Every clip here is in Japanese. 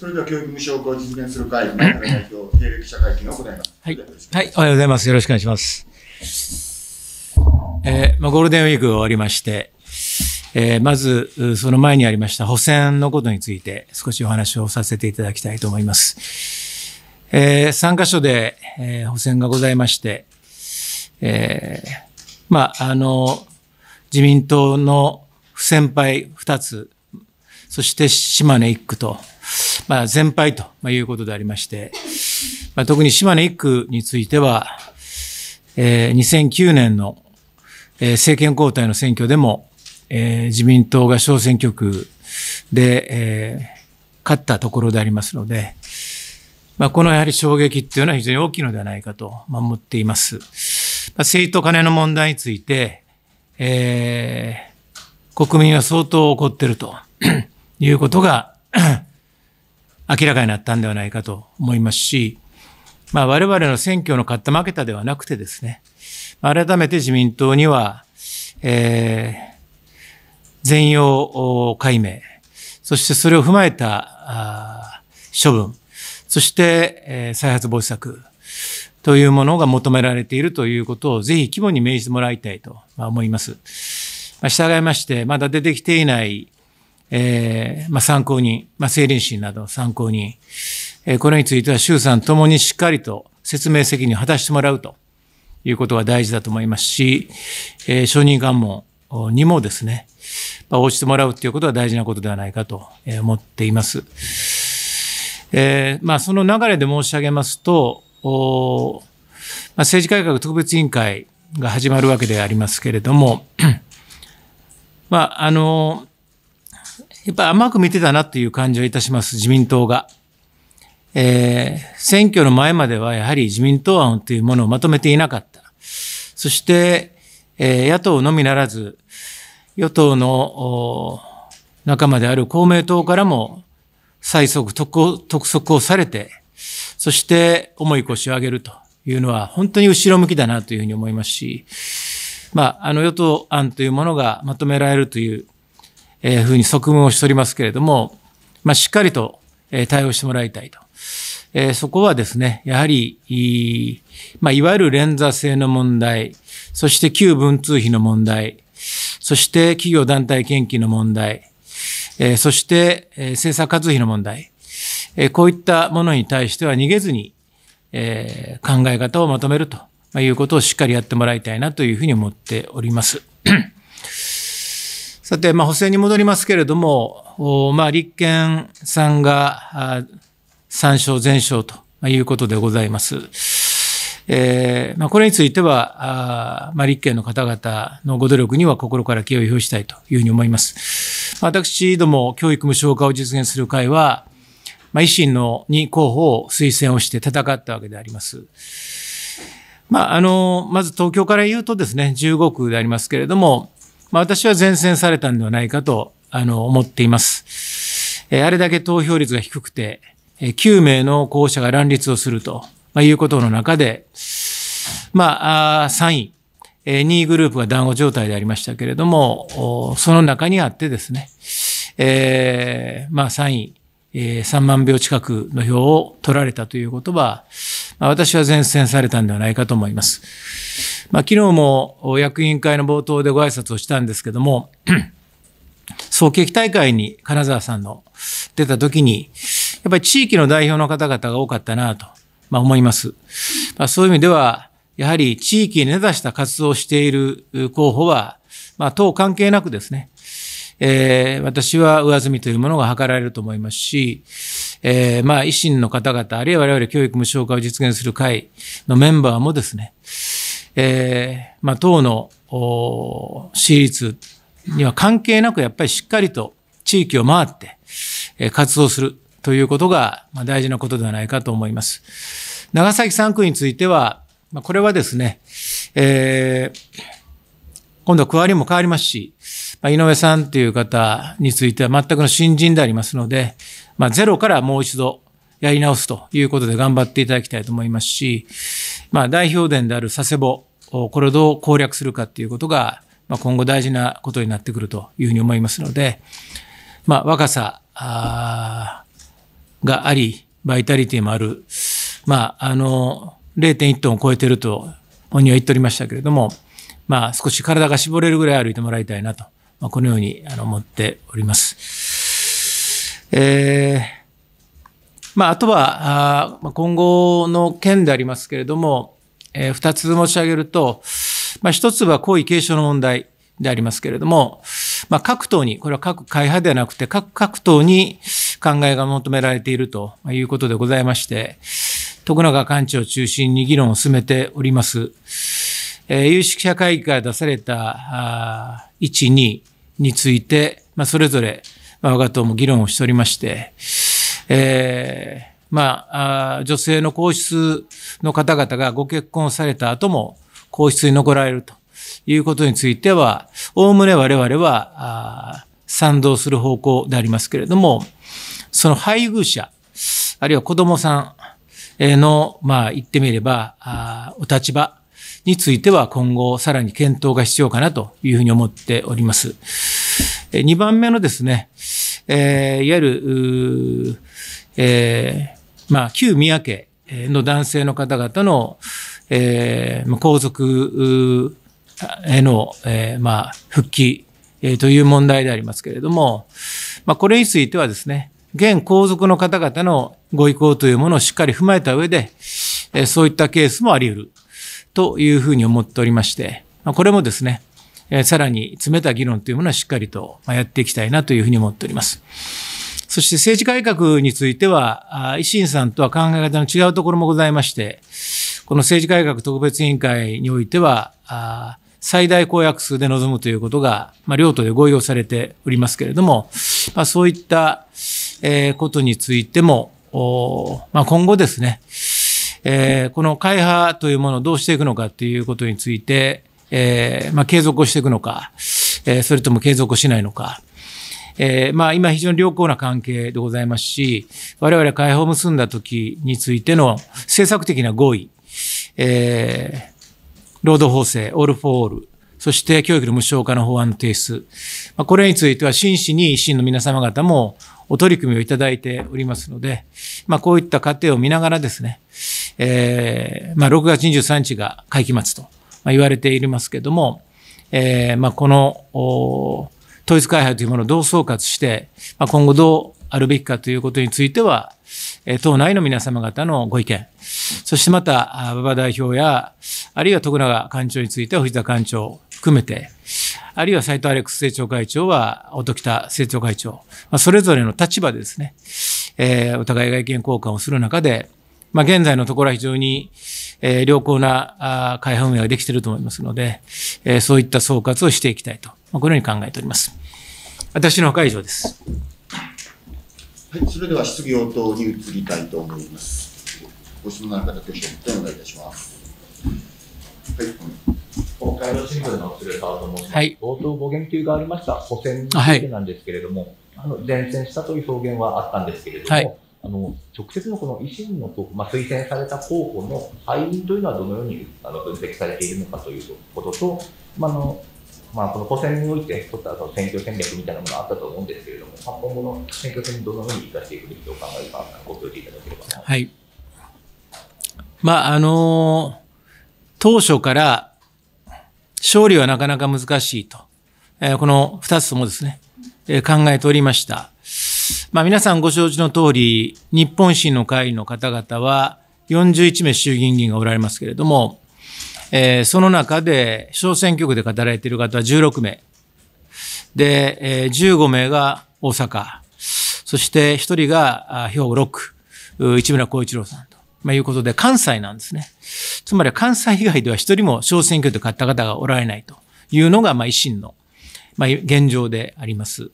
それでは教育無償化を実現する会議の代表、者会見を行います。はい。はい、おはようございます。よろしくお願いします。えー、まあ、ゴールデンウィーク終わりまして、えー、まず、その前にありました補選のことについて少しお話をさせていただきたいと思います。えー、3箇所で、えー、補選がございまして、えー、まあ、あの、自民党の不先輩2つ、そして島根1区と、まあ、全敗ということでありまして、まあ、特に島根一区については、えー、2009年の、えー、政権交代の選挙でも、えー、自民党が小選挙区で、えー、勝ったところでありますので、まあ、このやはり衝撃っていうのは非常に大きいのではないかと思っています。まあ、政と金の問題について、えー、国民は相当怒ってるということが明らかになったんではないかと思いますし、まあ、我々の選挙の勝った負けたではなくてですね、改めて自民党には、えー、全容解明、そしてそれを踏まえた処分、そして、えー、再発防止策というものが求められているということをぜひ規模に命じてもらいたいと思います。まあ、従いまして、まだ出てきていないえー、まあ、参考に、まあ、政倫審などを参考に、えー、これについては衆参ともにしっかりと説明責任を果たしてもらうということが大事だと思いますし、えー、承認喚問にもですね、まあ、応じてもらうということは大事なことではないかと思っています。えー、まあ、その流れで申し上げますと、おまあ、政治改革特別委員会が始まるわけでありますけれども、まあ、あの、やっぱり甘く見てたなという感じはいたします、自民党が。えー、選挙の前まではやはり自民党案というものをまとめていなかった。そして、えー、野党のみならず、与党の仲間である公明党からも最速督促をされて、そして重い腰を上げるというのは本当に後ろ向きだなというふうに思いますし、まあ、あの与党案というものがまとめられるというえー、ふうに側面をしておりますけれども、まあ、しっかりと、えー、対応してもらいたいと。えー、そこはですね、やはり、いまあ、いわゆる連座制の問題、そして旧文通費の問題、そして企業団体献金の問題、えー、そして、えー、政策活費の問題、えー、こういったものに対しては逃げずに、えー、考え方をまとめるということをしっかりやってもらいたいなというふうに思っております。さて、まあ、補正に戻りますけれども、まあ、立憲さんが3勝全勝ということでございます。えーまあ、これについては、あまあ、立憲の方々のご努力には心から敬意を表したいというふうに思います。私ども、教育無償化を実現する会は、まあ、維新のに候補を推薦をして戦ったわけであります。まあ、あの、まず東京から言うとですね、15区でありますけれども、まあ、私は善戦されたんではないかと、あの、思っています。えあれだけ投票率が低くて、え9名の候補者が乱立をすると、まあ、いうことの中で、まあ、3位、え2位グループが団子状態でありましたけれども、その中にあってですね、えー、まあ3位、えー、3万票近くの票を取られたということは、私は善戦されたんではないかと思います。まあ、昨日も役員会の冒頭でご挨拶をしたんですけども、早期大会に金沢さんの出た時に、やっぱり地域の代表の方々が多かったなと、ま思います。まあ、そういう意味では、やはり地域に根ざした活動をしている候補は、まあ、党関係なくですね、えー、私は上積みというものが図られると思いますし、えー、まあ、維新の方々、あるいは我々教育無償化を実現する会のメンバーもですね、えー、まあ、党の、私立には関係なく、やっぱりしっかりと地域を回って、えー、活動するということが、まあ、大事なことではないかと思います。長崎3区については、まあ、これはですね、えー、今度は区割りも変わりますし、まあ、井上さんという方については全くの新人でありますので、まあ、ゼロからもう一度やり直すということで頑張っていただきたいと思いますし、まあ、代表伝である佐世保、これをどう攻略するかっていうことが、まあ、今後大事なことになってくるというふうに思いますので、まあ、若さがあり、バイタリティもある、まあ、あの、0.1トンを超えてると本人は言っておりましたけれども、まあ、少し体が絞れるぐらい歩いてもらいたいなと、まあ、このようにあの思っております。えー、まあ、あとは、あ今後の件でありますけれども、えー、二つ申し上げると、まあ、一つは皇位継承の問題でありますけれども、まあ、各党に、これは各会派ではなくて、各、各党に考えが求められているということでございまして、徳永幹事長を中心に議論を進めております。えー、有識者会議から出された、あ1、2について、まあ、それぞれ、我が党も議論をしておりまして、えー、まあ、あ女性の皇室の方々がご結婚された後も皇室に残られるということについては、おおむね我々は賛同する方向でありますけれども、その配偶者、あるいは子供さんの、まあ言ってみれば、あお立場については今後さらに検討が必要かなというふうに思っております。2番目のですね、えー、いわゆる、えー、まあ、旧宮家の男性の方々の、えー、皇族への、えー、まあ、復帰、えー、という問題でありますけれども、まあ、これについてはですね、現皇族の方々のご意向というものをしっかり踏まえた上で、えー、そういったケースもあり得るというふうに思っておりまして、まあ、これもですね、えさらに詰めた議論というものはしっかりとやっていきたいなというふうに思っております。そして政治改革については、維新さんとは考え方の違うところもございまして、この政治改革特別委員会においては、最大公約数で臨むということが、まあ、両党で合意をされておりますけれども、まあ、そういった、えことについても、まあ、今後ですね、えー、この会派というものをどうしていくのかということについて、えー、まあ、継続をしていくのか、えー、それとも継続をしないのか。えー、まあ、今非常に良好な関係でございますし、我々解放を結んだ時についての政策的な合意、えー、労働法制、オールフォーオール、そして教育の無償化の法案の提出、まあ、これについては真摯に維新の皆様方もお取り組みをいただいておりますので、まあ、こういった過程を見ながらですね、えー、まあ、6月23日が会期末と。まあ、言われていますけども、えー、まあ、この統一開発というものをどう総括して、まあ、今後どうあるべきかということについては、え党内の皆様方のご意見、そしてまた、馬場代表や、あるいは徳永館長については藤田館長含めて、あるいは斎藤アレックス政調会長は、音喜多政調会長、まあ、それぞれの立場でですね、えー、お互いが意見交換をする中で、まあ、現在のところは非常に、えー、良好なあ会派運営ができていると思いますので、えー、そういった総括をしていきたいと、まあ、このように考えております。私のほか以上です。はい、それでは質疑応答に移りたいと思います。ご質問のある方、挙手をお願いいたします。はい、北海道新聞の鶴川と申します。冒頭、ご言及がありました補選についてなんですけれども、はい、あの前線したという表現はあったんですけれども、はいあの直接のこの維新のと、まあ、推薦された候補の敗因というのはどのようにあの分析されているのかということと、まあのまあ、この補選において取った選挙戦略みたいなものがあったと思うんですけれども、まあ、今後の選挙戦にどのように生かしていくべきとお考えか、ご教示いただければはい。まあ、あの当初から勝利はなかなか難しいと、えー、この2つともですね、えー、考えておりました。まあ、皆さんご承知の通り、日本維新の会の方々は41名衆議院議員がおられますけれども、えー、その中で小選挙区で語られている方は16名。で、えー、15名が大阪。そして1人が兵庫6市村光一郎さんと、まあ、いうことで関西なんですね。つまり関西以外では1人も小選挙区で買った方がおられないというのが、まあ、維新の、まあ、現状であります。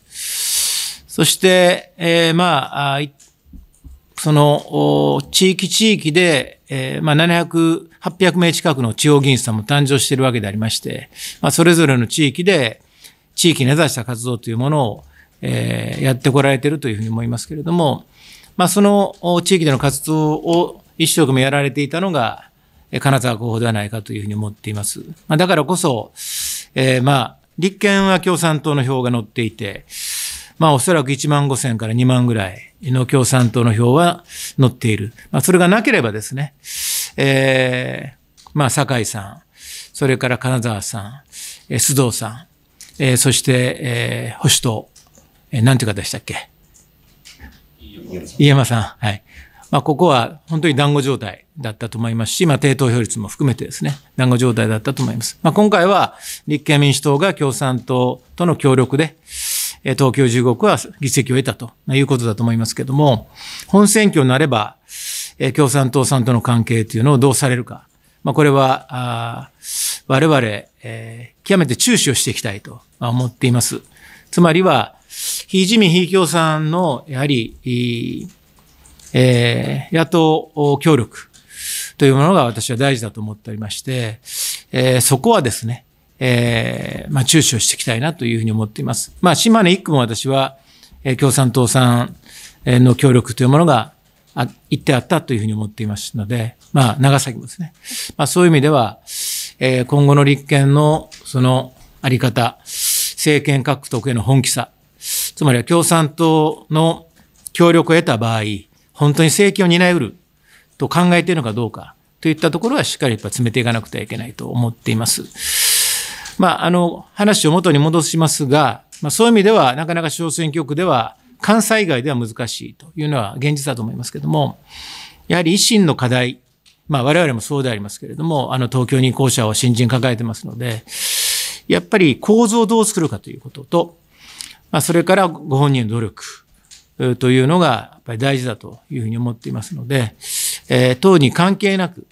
そして、えー、まあ、その、地域地域で、えー、まあ、700、800名近くの地方議員さんも誕生しているわけでありまして、まあ、それぞれの地域で、地域に根ざした活動というものを、えー、やってこられているというふうに思いますけれども、まあ、その地域での活動を一生懸命やられていたのが、金沢候補ではないかというふうに思っています。まあ、だからこそ、えー、まあ、立憲は共産党の票が乗っていて、まあおそらく1万5千から2万ぐらいの共産党の票は乗っている。まあそれがなければですね、えー、まあ酒井さん、それから金沢さん、えー、須藤さん、えー、そして、えー、保守党、えー、なんていう方でしたっけ飯山さん。はい。まあ、ここは本当に団子状態だったと思いますし、まあ、低投票率も含めてですね、団子状態だったと思います。まあ、今回は立憲民主党が共産党との協力で、東京15区は議席を得たということだと思いますけども、本選挙になれば、共産党さんとの関係というのをどうされるか。まあ、これは、我々、えー、極めて注視をしていきたいと思っています。つまりは、非自民、非共産の、やはり、えー、野党協力というものが私は大事だと思っておりまして、えー、そこはですね、えー、まあ、注視をしていきたいなというふうに思っています。まあ、島根一区も私は、えー、共産党さんの協力というものが、あ、言ってあったというふうに思っていますので、まあ、長崎もですね。まあ、そういう意味では、えー、今後の立憲の、その、あり方、政権獲得への本気さ、つまりは共産党の協力を得た場合、本当に政権を担いうると考えているのかどうか、といったところはしっかりやっぱ詰めていかなくてはいけないと思っています。まあ、あの、話を元に戻しますが、まあ、そういう意味では、なかなか小選挙区では、関西以外では難しいというのは現実だと思いますけれども、やはり維新の課題、まあ、我々もそうでありますけれども、あの、東京に校舎を新人抱えてますので、やっぱり構造をどう作るかということと、まあ、それからご本人の努力というのが、やっぱり大事だというふうに思っていますので、えー、党に関係なく、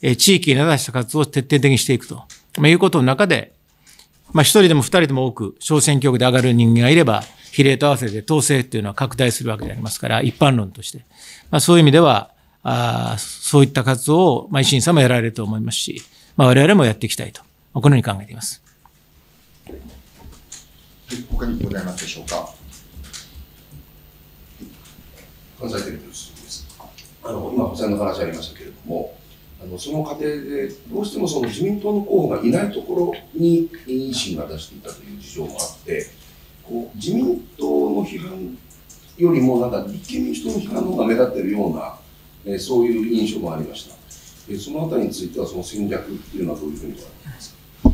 えー、地域に流した活動を徹底的にしていくとまあ、いうことの中で、まあ、一人でも二人でも多く小選挙区で上がる人間がいれば、比例と合わせて統制っていうのは拡大するわけでありますから、一般論として。まあ、そういう意味では、あそういった活動を、まあ、維新さんもやられると思いますし、まあ、我々もやっていきたいと、まあ、このように考えています。他にございますでしょうか。関西テレビの質問です。あの、今、補らの話ありましたけれども、あのその過程でどうしてもその自民党の候補がいないところに維新が出していたという事情もあってこう自民党の批判よりもなんか立憲民主党の批判の方が目立ってるような、えそういう印象もありました、えそのあたりについてはその戦略っていうのはどういうふうにご覧にますか、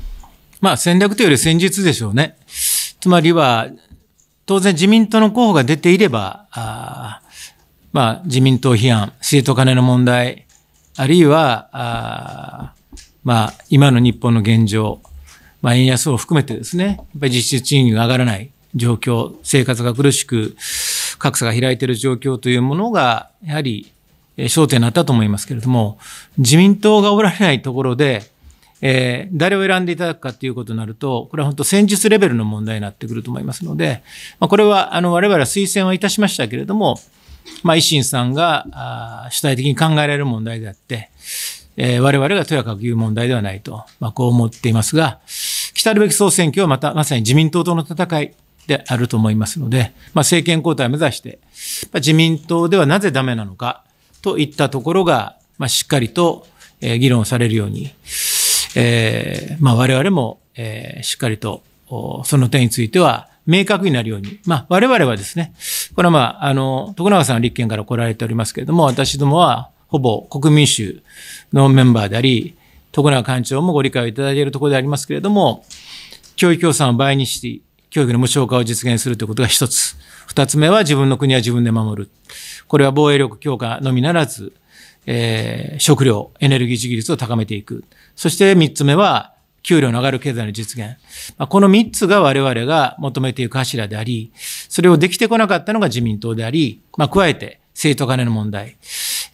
まあ、戦略というより戦術でしょうねつまりは当然自民党の候補が出ていればあ、まあ、自民党批判、政党金の問題、あるいは、あまあ、今の日本の現状、まあ、円安を含めてですね、やっぱり実質賃金が上がらない状況、生活が苦しく、格差が開いている状況というものが、やはり焦点になったと思いますけれども、自民党がおられないところで、えー、誰を選んでいただくかということになると、これは本当戦術レベルの問題になってくると思いますので、まあ、これは、あの、我々は推薦はいたしましたけれども、まあ、維新さんが主体的に考えられる問題であって、えー、我々がとやかく言う問題ではないと、まあ、こう思っていますが、来るべき総選挙はまたまさに自民党との戦いであると思いますので、まあ、政権交代を目指して、まあ、自民党ではなぜダメなのかといったところが、まあ、しっかりと、えー、議論されるように、えー、まあ、我々も、えー、しっかりとその点については、明確になるように、まあ、我々はですね、これはまあ、あの、徳永さんは立憲から来られておりますけれども、私どもは、ほぼ国民主のメンバーであり、徳永館長もご理解をいただいているところでありますけれども、教育予算を倍にして、教育の無償化を実現するということが一つ。二つ目は自分の国は自分で守る。これは防衛力強化のみならず、えー、食料、エネルギー自給率を高めていく。そして三つ目は、給料の上がる経済の実現。まあ、この3つが我々が求めていく柱であり、それをできてこなかったのが自民党であり、まあ、加えて政党金の問題、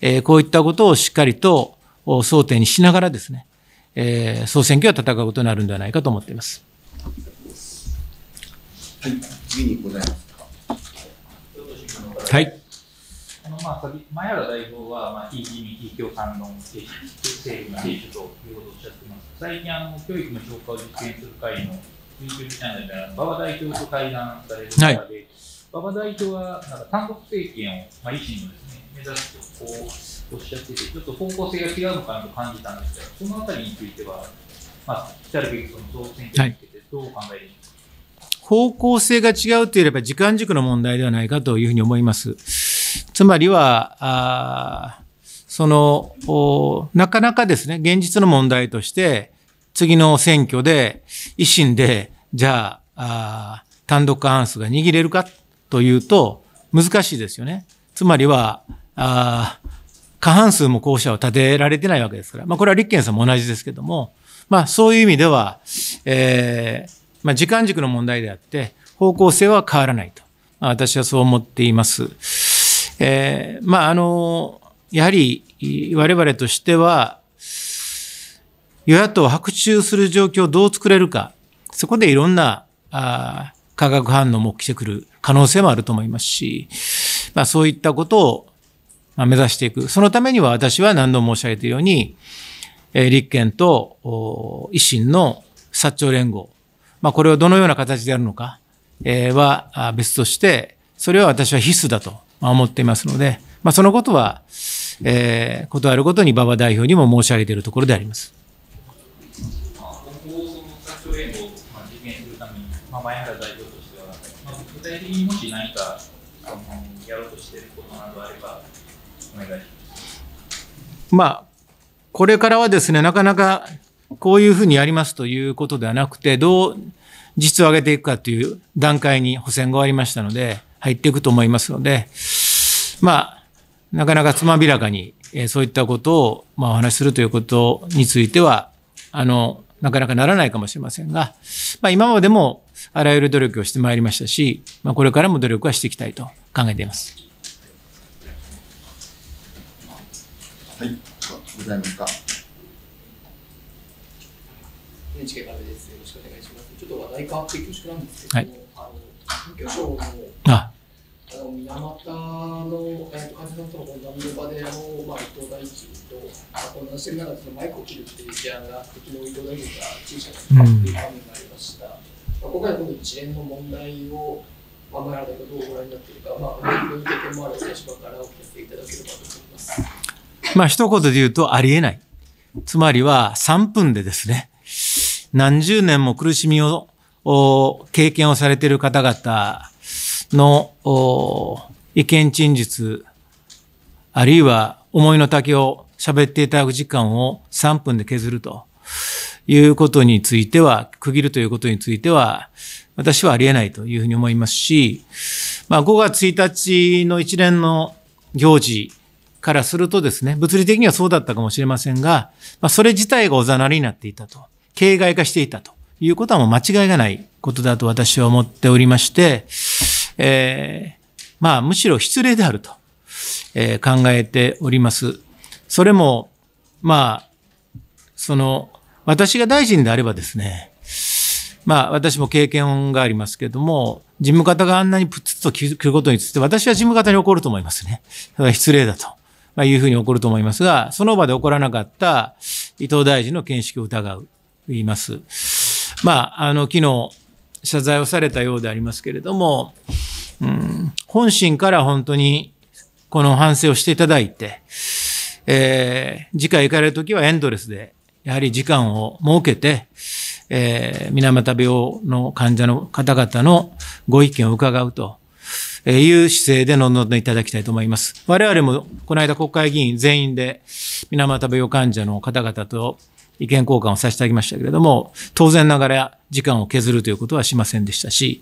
えー、こういったことをしっかりと争点にしながらですね、えー、総選挙は戦うことになるんではないかと思っています。はい、次にございますはい。あのまあ、前原代表は、まあ、非自民、非共産の政治政治の政治ということをおっしゃってます最近あの教育の評価を実現する会の YouTube チャンネルで馬場代表と対談される中で、はい、馬場代表はなんか単独政権を、まあ、維新のですね目指すとこうおっしゃっててちょっと方向性が違うのかなと感じたんですが、そのあたりについては、まあ、来たるべきその総選挙についてどう考えていょうか、はい、方向性が違うといえば時間軸の問題ではないかというふうに思います。つまりは、あその、なかなかですね、現実の問題として、次の選挙で、維新で、じゃあ単独過半数が握れるかというと、難しいですよね。つまりは、あ過半数も候補者を立てられてないわけですから、まあ、これは立憲さんも同じですけども、まあ、そういう意味では、えーまあ、時間軸の問題であって、方向性は変わらないと、まあ、私はそう思っています。えー、まあ、あの、やはり我々としては、与野党を白昼する状況をどう作れるか、そこでいろんなあ化学反応も起きてくる可能性もあると思いますし、まあ、そういったことを、ま目指していく。そのためには私は何度も申し上げたように、えー、立憲と維新の薩長連合、まあ、これをどのような形でやるのか、えー、は別として、それは私は必須だと思っていますので、まあ、そのことは、えー、ことあるごとに馬場代表にも申し上げているところであります。具体的にもし何かやろうとしていることなどあれば、まあ、これからはですね、なかなかこういうふうにやりますということではなくて、どう実を上げていくかという段階に補選終ありましたので、入っていくと思いますので、まあ、なかなかつまびらかに、えー、そういったことを、まあ、お話しするということについては、あの、なかなかならないかもしれませんが、まあ、今までもあらゆる努力をしてまいりましたし、まあ、これからも努力はしていきたいと考えています。はい、ございますか。NHK からです。よろしくお願いします。ちょっと話題変わって恐縮なんですけども、はい、あの、環境省の。ああの水俣の患者さんとの懇の場であの、まあ、伊藤大臣と懇談してるマイクを切るという事案が昨日伊藤大臣が陳謝したっていう場面がありました、うんあ、今回のこの一連の問題を、どうご覧になっているか、まあ、意見もある場からお聞かせいただければと思います。まあ一言で言うとありえない。つまりは3分でですね、何十年も苦しみを、経験をされている方々の意見陳述、あるいは思いの丈を喋っていただく時間を3分で削るということについては、区切るということについては、私はありえないというふうに思いますし、まあ、5月1日の一連の行事からするとですね、物理的にはそうだったかもしれませんが、まあ、それ自体がおざなりになっていたと、形骸化していたということはもう間違いがないことだと私は思っておりまして、えー、まあ、むしろ失礼であると、えー、考えております。それも、まあ、その、私が大臣であればですね、まあ、私も経験がありますけれども、事務方があんなにプツッと聞くことについて、私は事務方に怒ると思いますね。だ失礼だと、まあ、いうふうに怒ると思いますが、その場で怒らなかった伊藤大臣の見識を疑う、言います。まあ、あの、昨日、謝罪をされたようでありますけれども、うん、本心から本当にこの反省をしていただいて、えー、次回行かれるときはエンドレスで、やはり時間を設けて、えー、水俣病の患者の方々のご意見を伺うという姿勢で臨んでいただきたいと思います。我々もこの間国会議員全員で水俣病患者の方々と意見交換をさせていただきましたけれども、当然ながら時間を削るということはしませんでしたし、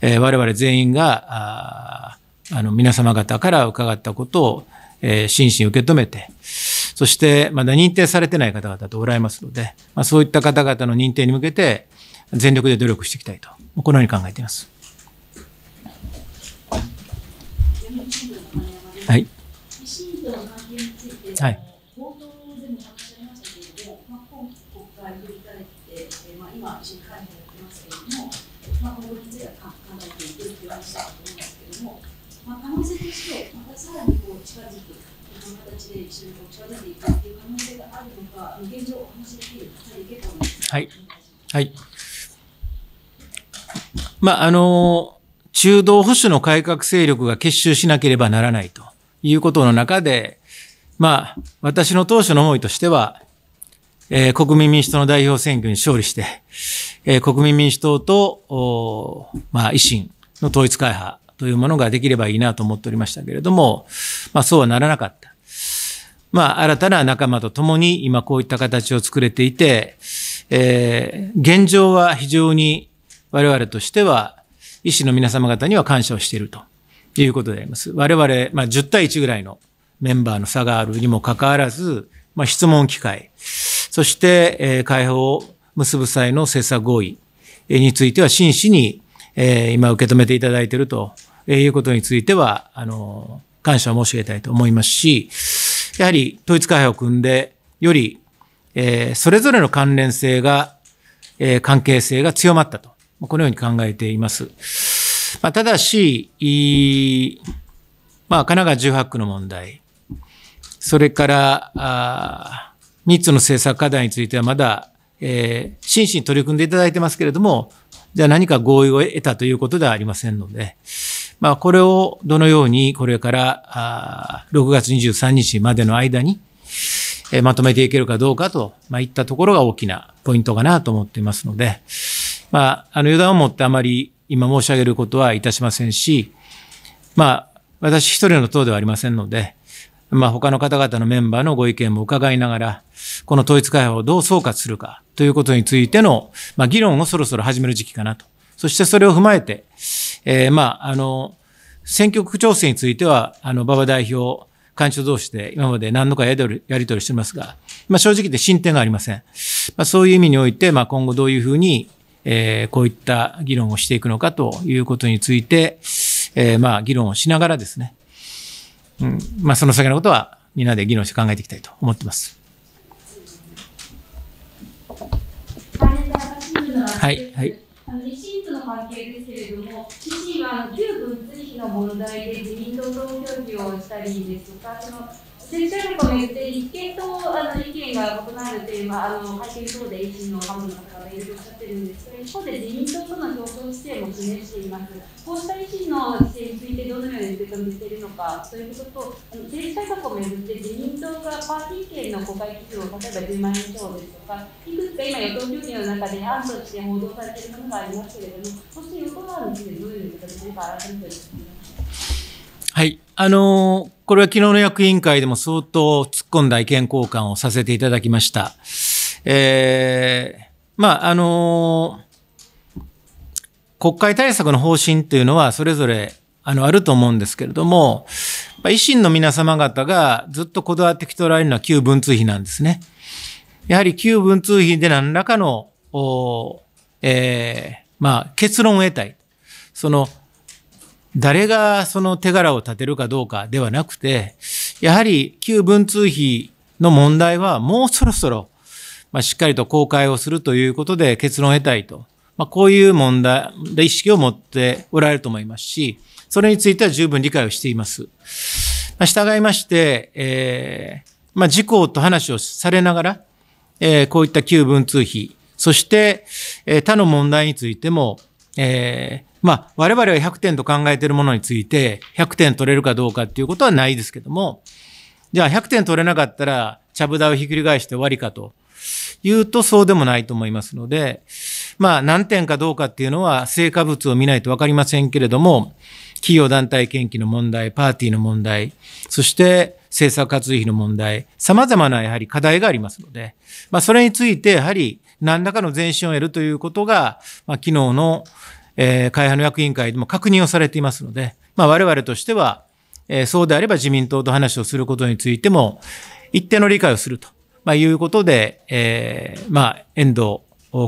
えー、我々全員が、ああの、皆様方から伺ったことを、えー、真摯に受け止めて、そして、まだ認定されてない方々とおられますので、まあ、そういった方々の認定に向けて、全力で努力していきたいと、このように考えています。はい。はい。してていう可能性があるのか、現状お話できる方はい。はい。まあ、あの、中道保守の改革勢力が結集しなければならないということの中で、まあ、私の当初の思いとしては、えー、国民民主党の代表選挙に勝利して、えー、国民民主党と、まあ、維新の統一会派というものができればいいなと思っておりましたけれども、まあ、そうはならなかった。まあ、新たな仲間と共に今こういった形を作れていて、えー、現状は非常に我々としては、医師の皆様方には感謝をしているということであります。我々、まあ、10対1ぐらいのメンバーの差があるにもかかわらず、まあ、質問機会、そして、えー、解放を結ぶ際の政策合意については真摯に、えー、今受け止めていただいているということについては、あの、感謝を申し上げたいと思いますし、やはり統一会派を組んで、より、えー、それぞれの関連性が、えー、関係性が強まったと。このように考えています。まあ、ただし、まあ、神奈川18区の問題、それから、あ3つの政策課題についてはまだ、えー、真摯に取り組んでいただいてますけれども、じゃあ何か合意を得たということではありませんので、まあ、これをどのようにこれから6月23日までの間にまとめていけるかどうかと、まあ、いったところが大きなポイントかなと思っていますので、まあ、あの余談をもってあまり今申し上げることはいたしませんし、まあ、私一人の党ではありませんので、まあ、他の方々のメンバーのご意見も伺いながら、この統一会派をどう総括するかということについての、まあ、議論をそろそろ始める時期かなと。そしてそれを踏まえて、えー、まあ、あの、選挙区調整については、あの、馬場代表、幹事長同士で今まで何度かやり取りしてますが、まあ、正直で進展がありません。まあ、そういう意味において、まあ、今後どういうふうに、えー、こういった議論をしていくのかということについて、えー、まあ、議論をしながらですね、うん、まあ、その先のことはみんなで議論して考えていきたいと思ってます。はい、はい。レシーの関係ですけれども、自身は旧文通費の問題で自民党投票費をしたりですとか、その先治のこと言って立憲とあの意見が異なるという、のあ、あの会見等で維新の幹部の方がいろいろおっしゃってるんですが一方で自民党との共闘姿勢も示していますこうした維新の姿勢についてどのように受け止めているのかということと政治改革をめって自民党がパーティー券の公開基準を例えば10万円超ですとかいくつか今与党協議の中で案として報道されているものがありますけれどもそうした与党案についてどういうふうに受け止めているか改めておはい。あのー、これは昨日の役員会でも相当突っ込んだ意見交換をさせていただきました。えー、まあ、あのー、国会対策の方針というのはそれぞれあの、あると思うんですけれども、維新の皆様方がずっとこだわってきておられるのは旧文通費なんですね。やはり旧文通費で何らかの、ええー、まあ、結論を得たい。その、誰がその手柄を立てるかどうかではなくて、やはり旧文通費の問題はもうそろそろ、まあ、しっかりと公開をするということで結論を得たいと。まあ、こういう問題、意識を持っておられると思いますし、それについては十分理解をしています。まあ、従いまして、えー、まあ、事項と話をされながら、えー、こういった旧文通費、そして、えー、他の問題についても、えー、まあ、我々は100点と考えているものについて、100点取れるかどうかっていうことはないですけども、じゃあ100点取れなかったら、ちゃぶ台をひっくり返して終わりかというと、そうでもないと思いますので、まあ、何点かどうかっていうのは、成果物を見ないとわかりませんけれども、企業団体研究の問題、パーティーの問題、そして政策活動費の問題、様々なやはり課題がありますので、まあ、それについて、やはり何らかの前進を得るということが、まあ、昨日のえー、会派の役員会でも確認をされていますので、まあ、我々としては、えー、そうであれば自民党と話をすることについても、一定の理解をすると、まあ、いうことで、えー、まあ、遠藤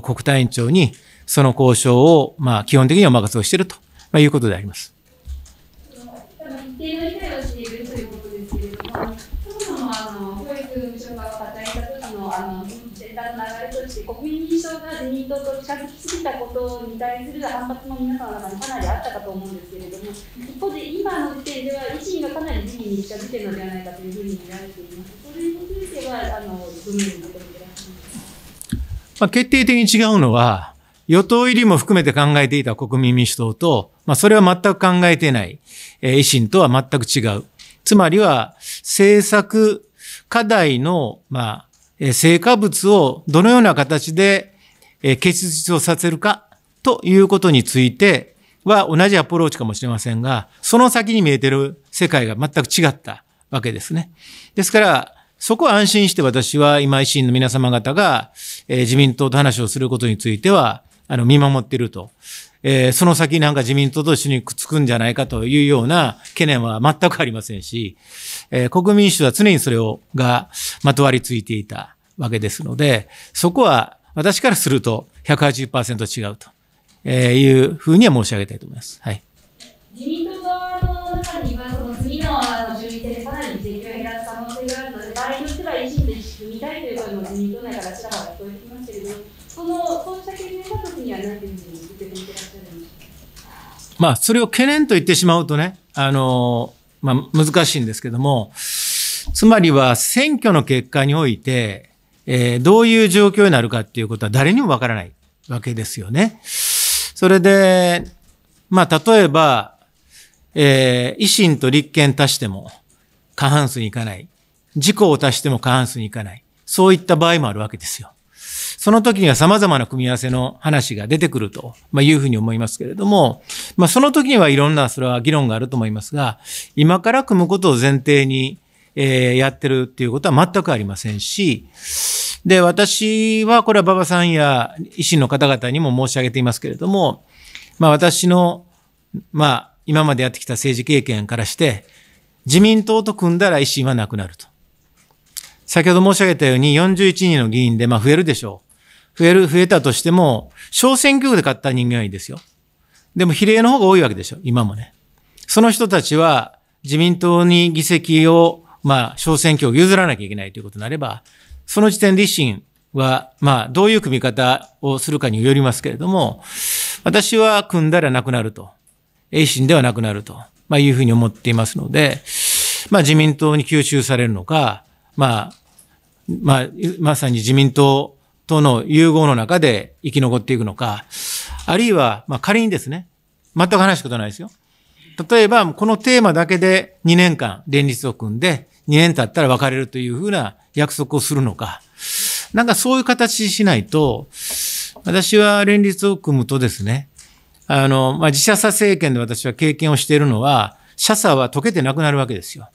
国対委員長に、その交渉を、まあ、基本的にお任せをしていると、まあ、いうことであります。あの、流れとして、国民民主党が自民党と近づきしたことに対する反発も皆さんの中にかなりあったかと思うんですけれども、一方で今の時点では維新がかなり自民に近づいているのではないかというふうに見られています。それについては、あの、どのようにまあ、決定的に違うのは、与党入りも含めて考えていた国民民主党と、まあ、それは全く考えてない、えー、維新とは全く違う。つまりは、政策課題の、まあ、成果物をどのような形で結実をさせるかということについては同じアプローチかもしれませんが、その先に見えてる世界が全く違ったわけですね。ですから、そこは安心して私は今維新の皆様方が、え自民党と話をすることについては、あの、見守っていると。えー、その先なんか自民党と一緒にくっつくんじゃないかというような懸念は全くありませんし、えー、国民主は常にそれを、が、まとわりついていたわけですので、そこは私からすると180%違うと、いうふうには申し上げたいと思います。はい。自民党側の中には、次の衆院選でかなり税金を減らす可能性があるので、場合によっては維新で意識見たいという声も自民党内からちらほら聞こえてきましたけど、この、そうした懸念ときには何というふうに受け止めてらっしゃるんでしょうか。まあ、それを懸念と言ってしまうとね、あの、まあ、難しいんですけども、つまりは選挙の結果において、えー、どういう状況になるかっていうことは誰にもわからないわけですよね。それで、まあ、例えば、えー、維新と立憲足しても過半数にいかない。自公を足しても過半数にいかない。そういった場合もあるわけですよ。その時には様々な組み合わせの話が出てくると、まあ、いうふうに思いますけれども、まあ、その時にはいろんな、それは議論があると思いますが、今から組むことを前提に、えー、やってるっていうことは全くありませんし、で、私は、これは馬場さんや維新の方々にも申し上げていますけれども、まあ私の、まあ今までやってきた政治経験からして、自民党と組んだら維新はなくなると。先ほど申し上げたように41人の議員で、まあ増えるでしょう。増える、増えたとしても、小選挙区で勝った人間はいいですよ。でも比例の方が多いわけでしょ、今もね。その人たちは自民党に議席をまあ、小選挙を譲らなきゃいけないということになれば、その時点で維新は、まあ、どういう組み方をするかによりますけれども、私は組んだらなくなると。維新ではなくなると、まあ、いうふうに思っていますので、まあ、自民党に吸収されるのか、まあ、まあ、まさに自民党との融合の中で生き残っていくのか、あるいは、まあ、仮にですね、全く話たことないですよ。例えば、このテーマだけで2年間連立を組んで、2年経ったら別れるというふうな約束をするのか。なんかそういう形しないと、私は連立を組むとですね、あの、まあ、自社差政権で私は経験をしているのは、社差は溶けてなくなるわけですよ。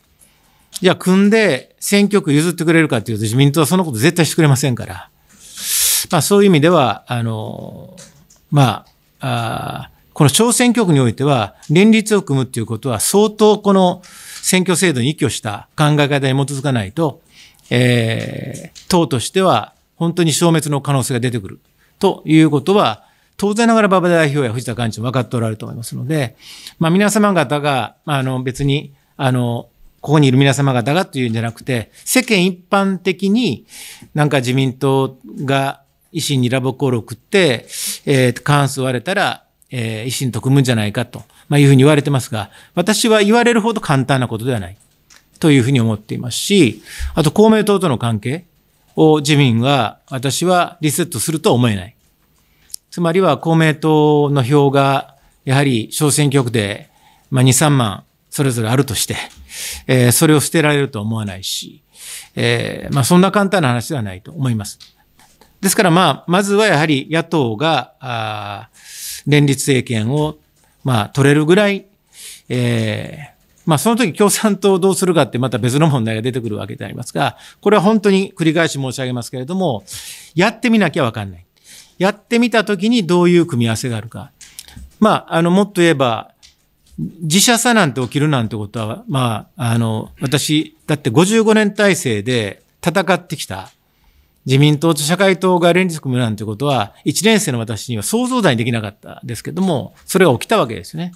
じゃあ組んで選挙区譲ってくれるかというと自民党はそのこと絶対してくれませんから。まあそういう意味では、あの、まあ、あこの小選挙区においては連立を組むっていうことは相当この選挙制度に依拠した考え方に基づかないと、えー、党としては本当に消滅の可能性が出てくるということは、当然ながら馬場代表や藤田幹事も分かっておられると思いますので、まあ皆様方が、あの別に、あの、ここにいる皆様方がというんじゃなくて、世間一般的になんか自民党が維新にラボコールを送って、えー、関数割れたら、えー、維新と組むんじゃないかとまあ、いうふうに言われてますが、私は言われるほど簡単なことではないというふうに思っていますし、あと公明党との関係を自民は私はリセットするとは思えない。つまりは公明党の票がやはり小選挙区で、まあ、2、3万それぞれあるとして、えー、それを捨てられるとは思わないし、えー、まあ、そんな簡単な話ではないと思います。ですからまあ、まずはやはり野党が、連立政権をまあ、取れるぐらい、えー、まあ、その時共産党どうするかってまた別の問題が出てくるわけでありますが、これは本当に繰り返し申し上げますけれども、やってみなきゃわかんない。やってみた時にどういう組み合わせがあるか。まあ、あの、もっと言えば、自社さなんて起きるなんてことは、まあ、あの、私、だって55年体制で戦ってきた自民党と社会党が連立組むなんてことは、1年生の私には想像だにできなかったですけども、それが起きたわけですよね。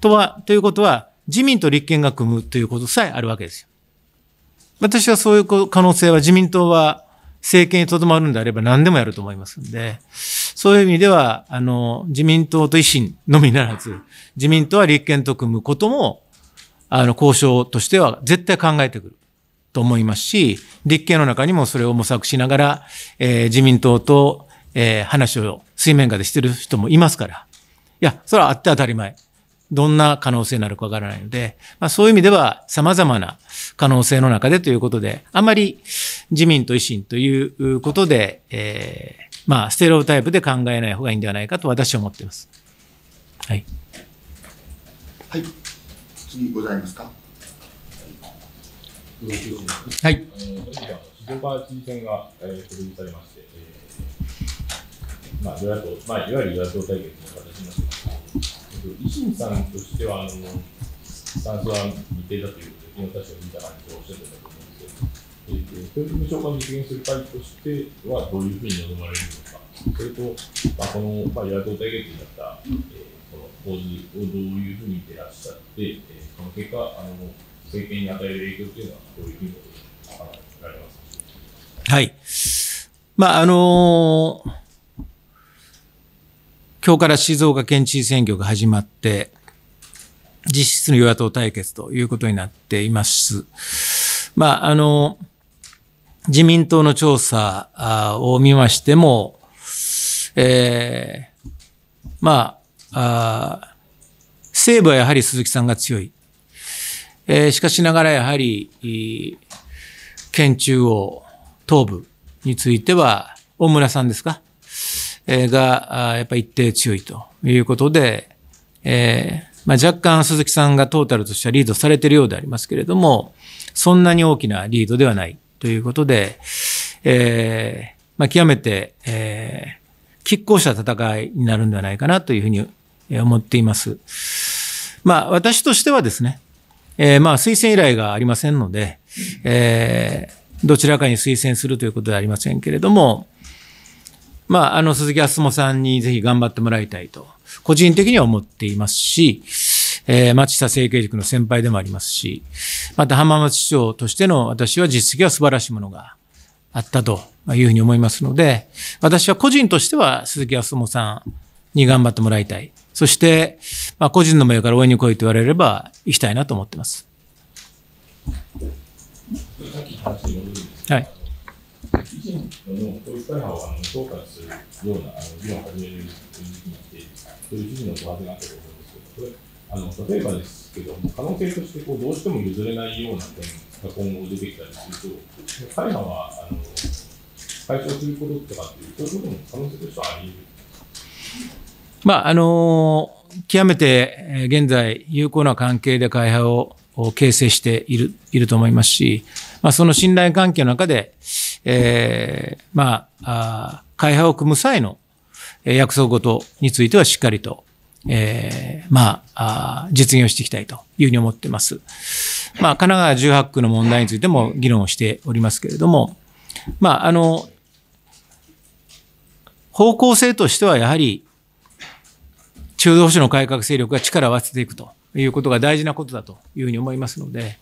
とは、ということは、自民と立憲が組むということさえあるわけですよ。私はそういう可能性は自民党は政権にとどまるんであれば何でもやると思いますんで、そういう意味では、あの、自民党と維新のみならず、自民党は立憲と組むことも、あの、交渉としては絶対考えてくる。と思いますし、立憲の中にもそれを模索しながら、えー、自民党と、えー、話を水面下でしてる人もいますから、いや、それはあって当たり前。どんな可能性になるかわからないので、まあ、そういう意味では様々な可能性の中でということで、あまり自民と維新ということで、えー、まあ、ステレオタイプで考えない方がいいんではないかと私は思っています。はい。はい。次ございますかはい。順番知事選が告示されまして、えー、まあ与野党、まあいわゆる与野党対決の形になってますけ維新さんとしてはあのスタンスは未定だということで、昨日確か見た感じでおっしゃってたと思うんですけど、えー、教育無償化を実現する会としてはどういうふうに臨まれるのか、それとまあこのまあ与野党対決になった、えー、この構図をどういうふうに見てらっしゃって、えー、その結果あの政権に与える影響というのは、どういうふうに考えられますはい。まあ、あのー、今日から静岡県知事選挙が始まって、実質の与野党対決ということになっています。まあ、あの、自民党の調査を見ましても、ええー、まああ、西部はやはり鈴木さんが強い。えー、しかしながらやはり、県中央、東部については、大村さんですか、えー、が、やっぱ一定注意ということで、えー、まあ、若干鈴木さんがトータルとしてはリードされているようでありますけれども、そんなに大きなリードではないということで、えー、まあ、極めて、えー、拮抗した戦いになるんではないかなというふうに思っています。まあ、私としてはですね、えー、まあ、推薦依頼がありませんので、えー、どちらかに推薦するということではありませんけれども、まあ、あの、鈴木康もさんにぜひ頑張ってもらいたいと、個人的には思っていますし、えー、町田整形塾の先輩でもありますし、また浜松市長としての私は実績は素晴らしいものがあったというふうに思いますので、私は個人としては鈴木康もさんに頑張ってもらいたい。そして、まあ、個人の目から応援に来いと言われれば行きたいなと思ってます。はい。あの例えばですけど、可能性としてこうどうしても譲れないような点が今後出てきたりすると、会派はあの解消することとかっていう、そういうことも可能性としてはあり得る。まあ、あの極めて現在、有効な関係で会派を形成しているいると思いますし、まあ、その信頼関係の中で、えー、まあ、あ会派を組む際の約束事についてはしっかりと、えー、まあ、あ実現をしていきたいというふうに思っています。まあ、神奈川18区の問題についても議論をしておりますけれども、まあ、あの、方向性としてはやはり、中道保守の改革勢力が力を合わせていくということが大事なことだというふうに思いますので、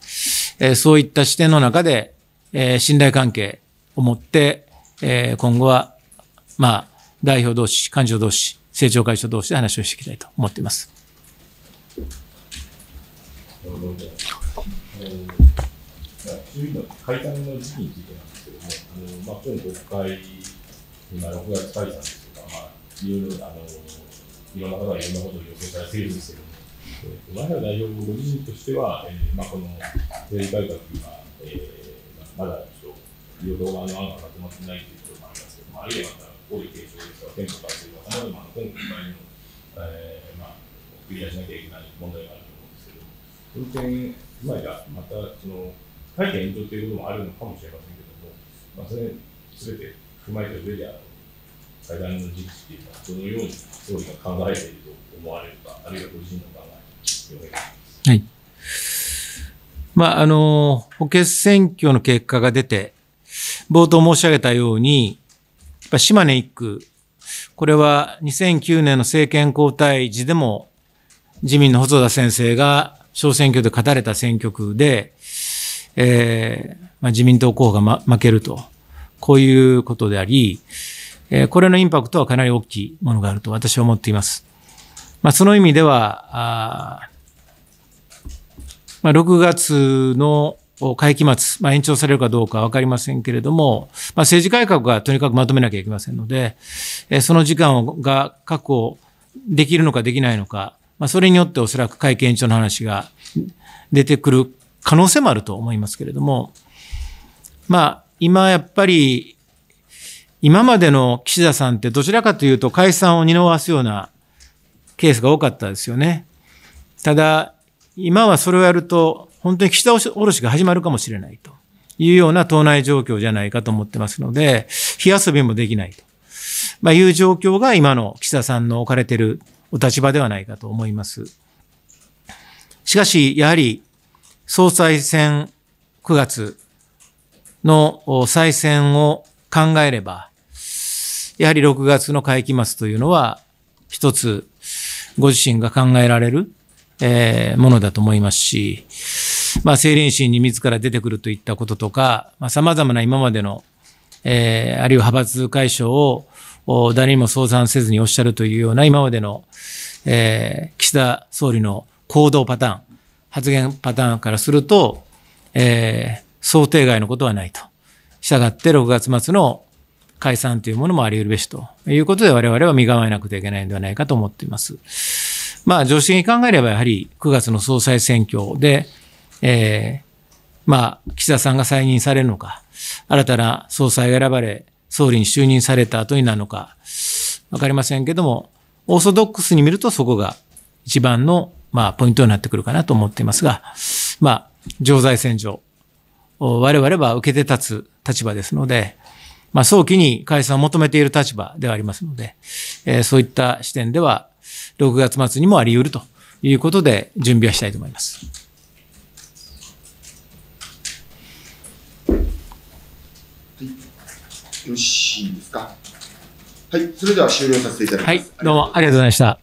えそういった視点の中で、え信頼関係を持って、え今後は、まあ、代表同士、幹事長同士、政調会長同士で話をしていきたいと思っています。今国会、今6月解散ですとか、まあ、いろいろあのいろんな方がいろんなことを要請されているんですけども、代表ご自身としては、えーまあ、この税治改革が、えーままだちょっと与党側の案がまってないということもありますけども、あるいはまた、大井継承ですとか、憲法改正とか、さまざまな今国会の、えーまあ、クリアしなきゃいけない問題があると思うんですけど、運転前がまたその、会見延長ということもあるのかもしれませんけども、まあ、それ、すべて踏まえた上であの最大の事っていうのは、どのように総理が考えていると思われるか、あるいはご自身の考えをお願いします。はいまあ、あの、補欠選挙の結果が出て、冒頭申し上げたように、やっぱ島根一区、これは2009年の政権交代時でも自民の細田先生が小選挙で勝たれた選挙区で、えーまあ、自民党候補が、ま、負けると、こういうことであり、えこれのインパクトはかなり大きいものがあると私は思っています。まあ、その意味では、あまあ、6月の会期末、まあ、延長されるかどうか分かりませんけれども、まあ、政治改革がとにかくまとめなきゃいけませんので、えその時間をが確保できるのかできないのか、まあ、それによっておそらく会期延長の話が出てくる可能性もあると思いますけれども、まあ、今やっぱり今までの岸田さんってどちらかというと解散をのわすようなケースが多かったですよね。ただ、今はそれをやると、本当に岸田おろしが始まるかもしれないというような党内状況じゃないかと思ってますので、火遊びもできないと、まあ、いう状況が今の岸田さんの置かれているお立場ではないかと思います。しかし、やはり総裁選9月の再選を考えれば、やはり6月の会期末というのは、一つ、ご自身が考えられる、えー、ものだと思いますし、まあ、政倫審に自ら出てくるといったこととか、まあ、様々な今までの、えー、あるいは派閥解消を、誰にも相談せずにおっしゃるというような今までの、えー、岸田総理の行動パターン、発言パターンからすると、えー、想定外のことはないと。したがって6月末の解散というものもあり得るべしということで、我々は身構えなくてはいけないんではないかと思っています。まあ、常識に考えれば、やはり9月の総裁選挙で、えー、まあ、岸田さんが再任されるのか、新たな総裁が選ばれ、総理に就任された後になるのか、わかりませんけども、オーソドックスに見るとそこが一番の、まあ、ポイントになってくるかなと思っていますが、まあ、常在戦場、我々は受けて立つ立場ですので、まあ、早期に解散を求めている立場ではありますので、えー、そういった視点では、6月末にもあり得るということで、準備はしたいと思います。よろしいですか。はい、それでは終了させていただきます。はい、どうもありがとうございました。